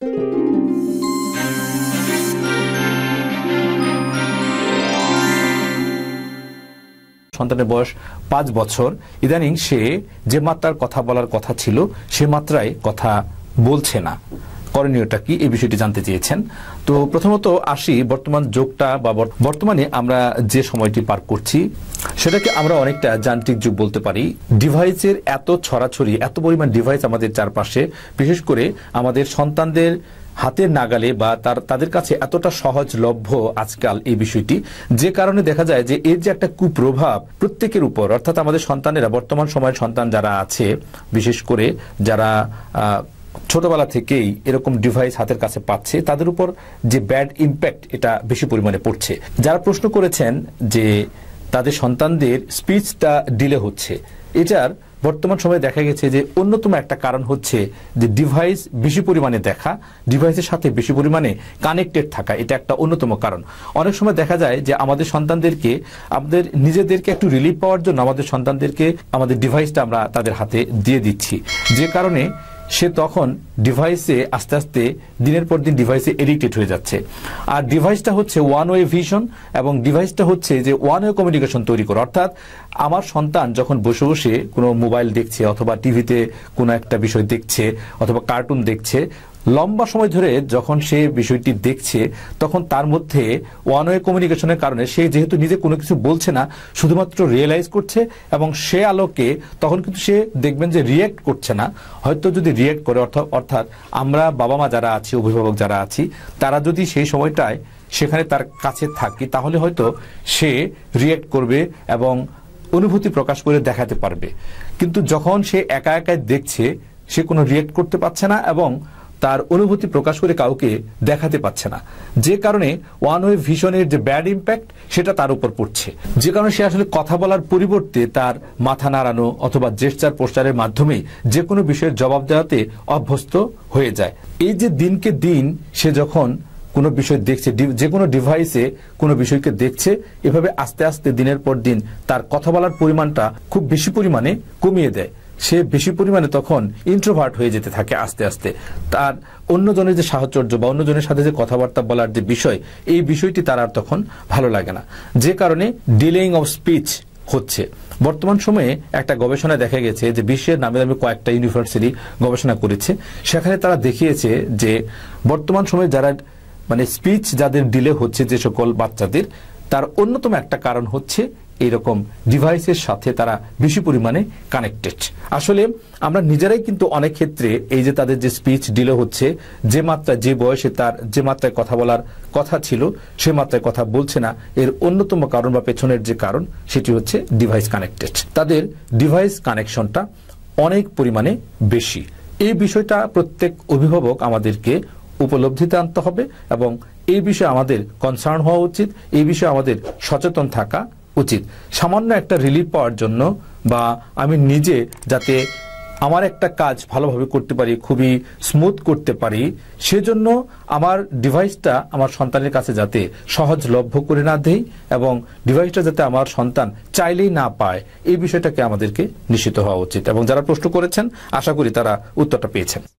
সন্তানের বয়স পাঁচ বছর ইদানিং সে যে মাত্রার কথা বলার কথা ছিল সে মাত্রায় কথা বলছে না করণীয়টা কি এই বিষয়টি জানতে চেয়েছেন তো প্রথমত আসি বর্তমান যোগটা বা বর্তমানে আমরা যে সময়টি পার করছি সেটাকে আমরা অনেকটা যান্ত্রিক যুগ বলতে পারি ডিভাইসের এত ছড়াছড়ি এত পরিমাণ ডিভাইস আমাদের চারপাশে বিশেষ করে আমাদের সন্তানদের হাতের নাগালে বা তার তাদের কাছে এতটা সহজলভ্য আজকাল এই বিষয়টি যে কারণে দেখা যায় যে এর যে একটা কুপ্রভাব প্রত্যেকের উপর অর্থাৎ আমাদের সন্তানেরা বর্তমান সময়ের সন্তান যারা আছে বিশেষ করে যারা ছোটবেলা থেকেই এরকম ডিভাইস হাতের কাছে পাচ্ছে তাদের উপর যে ব্যাড ইম্প্যাক্ট এটা বেশি পরিমাণে পড়ছে যারা প্রশ্ন করেছেন যে তাদের সন্তানদের স্পিচটা ডিলে হচ্ছে এটার বর্তমান সময়ে দেখা গেছে যে অন্যতম একটা কারণ হচ্ছে যে ডিভাইস বেশি পরিমাণে দেখা ডিভাইসের সাথে বেশি পরিমাণে কানেক্টেড থাকা এটা একটা অন্যতম কারণ অনেক সময় দেখা যায় যে আমাদের সন্তানদেরকে আমাদের নিজেদেরকে একটু রিলিফ পাওয়ার জন্য আমাদের সন্তানদেরকে আমাদের ডিভাইসটা আমরা তাদের হাতে দিয়ে দিচ্ছি যে কারণে সে তখন ডিভাইসে আস্তে আস্তে দিনের পর দিন ডিভাইসে এডিক্টেড হয়ে যাচ্ছে আর ডিভাইসটা হচ্ছে ওয়ান ওয়ে ভিশন এবং ডিভাইসটা হচ্ছে যে ওয়ান ওয়ে কমিউনিকেশন তৈরি করে অর্থাৎ আমার সন্তান যখন বসে বসে কোনো মোবাইল দেখছে অথবা টিভিতে কোনো একটা বিষয় দেখছে অথবা কার্টুন দেখছে লম্বা সময় ধরে যখন সে বিষয়টি দেখছে তখন তার মধ্যে ওয়ান ওয়ে কমিউনিকেশনের কারণে সে যেহেতু নিজে কোনো কিছু বলছে না শুধুমাত্র রিয়েলাইজ করছে এবং সে আলোকে তখন কিন্তু সে দেখবেন যে রিয়েক্ট করছে না হয়তো যদি রিয়েক্ট করে অর্থাৎ অর্থাৎ আমরা বাবা মা যারা আছি অভিভাবক যারা আছি তারা যদি সেই সময়টায় সেখানে তার কাছে থাকি তাহলে হয়তো সে রিয়েক্ট করবে এবং অনুভূতি প্রকাশ করে দেখাতে পারবে কিন্তু যখন সে একা একাই দেখছে সে কোনো রিয়েক্ট করতে পারছে না এবং তার অনুভূতি প্রকাশ করে কাউকে দেখাতে পারছে না যে কারণে ওয়ান ওয়ে ভিশনের যে ব্যাড ইম্প্যাক্ট সেটা তার উপর পড়ছে যে কারণে সে আসলে কথা বলার পরিবর্তে তার মাথা নাড়ানো অথবা জেস্টার পোস্টারের মাধ্যমে যে কোনো বিষয়ের জবাব দেওয়াতে অভ্যস্ত হয়ে যায় এই যে দিনকে দিন সে যখন কোনো বিষয় দেখছে যে কোনো ডিভাইসে কোনো বিষয়কে দেখছে এভাবে আস্তে আস্তে দিনের পর দিন তার কথা বলার পরিমাণটা খুব বেশি পরিমাণে কমিয়ে দেয় সে বেশি পরিমাণে তখন ইন্ট্রোভার্ট হয়ে যেতে থাকে আস্তে আস্তে তার অন্যজনের যে সাহচর্য বা অন্যজনের সাথে যে কথাবার্তা বলার যে বিষয় এই বিষয়টি তার আর তখন ভালো লাগে না যে কারণে ডিলেইং অফ স্পিচ হচ্ছে বর্তমান সময়ে একটা গবেষণায় দেখা গেছে যে বিশ্বের নামে দামি কয়েকটা ইউনিভার্সিটি গবেষণা করেছে সেখানে তারা দেখিয়েছে যে বর্তমান সময়ে যারা মানে স্পিচ যাদের ডিলে হচ্ছে যে সকল বাচ্চাদের তার অন্যতম একটা কারণ হচ্ছে এইরকম ডিভাইসের সাথে তারা বেশি পরিমাণে কানেক্টেড আসলে আমরা নিজেরাই কিন্তু অনেক ক্ষেত্রে এই যে তাদের যে স্পিচ ডিলে হচ্ছে যে মাত্রা যে বয়সে তার যে মাত্রায় কথা বলার কথা ছিল সে মাত্রায় কথা বলছে না এর অন্যতম কারণ বা পেছনের যে কারণ সেটি হচ্ছে ডিভাইস কানেক্টেড তাদের ডিভাইস কানেকশনটা অনেক পরিমাণে বেশি এই বিষয়টা প্রত্যেক অভিভাবক আমাদেরকে উপলব্ধিতে আনতে হবে এবং এই বিষয়ে আমাদের কনসার্ন হওয়া উচিত এই বিষয়ে আমাদের সচেতন থাকা উচিত সামান্য একটা রিলিফ পাওয়ার জন্য বা আমি নিজে যাতে আমার একটা কাজ ভালোভাবে করতে পারি খুবই স্মুথ করতে পারি সেজন্য আমার ডিভাইসটা আমার সন্তানের কাছে যাতে সহজলভ্য করে না দেয় এবং ডিভাইসটা যাতে আমার সন্তান চাইলেই না পায় এই বিষয়টাকে আমাদেরকে নিশ্চিত হওয়া উচিত এবং যারা প্রশ্ন করেছেন আশা করি তারা উত্তরটা পেয়েছেন